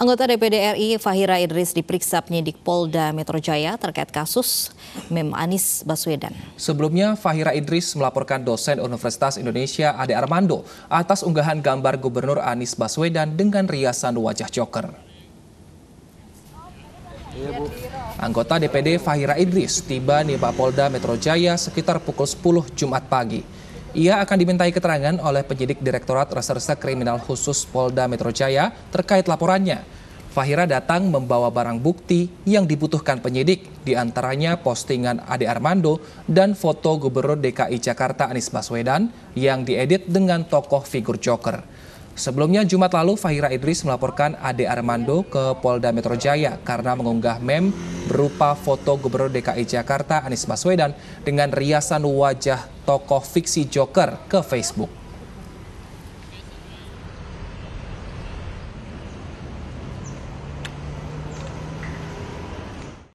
Anggota DPD RI Fahira Idris diperiksa penyidik Polda Metro Jaya terkait kasus Mem Anis Baswedan. Sebelumnya Fahira Idris melaporkan dosen Universitas Indonesia Ade Armando atas unggahan gambar Gubernur Anis Baswedan dengan riasan wajah joker. Anggota DPD Fahira Idris tiba di Polda Metro Jaya sekitar pukul 10 Jumat pagi. Ia akan dimintai keterangan oleh penyidik Direktorat Reserse Kriminal Khusus Polda Metro Jaya terkait laporannya. Fahira datang membawa barang bukti yang dibutuhkan penyidik, diantaranya postingan Ade Armando dan foto Gubernur DKI Jakarta Anies Baswedan yang diedit dengan tokoh figur Joker. Sebelumnya Jumat lalu Fahira Idris melaporkan Ade Armando ke Polda Metro Jaya karena mengunggah mem berupa foto Gubernur DKI Jakarta Anies Baswedan dengan riasan wajah tokoh fiksi Joker ke Facebook.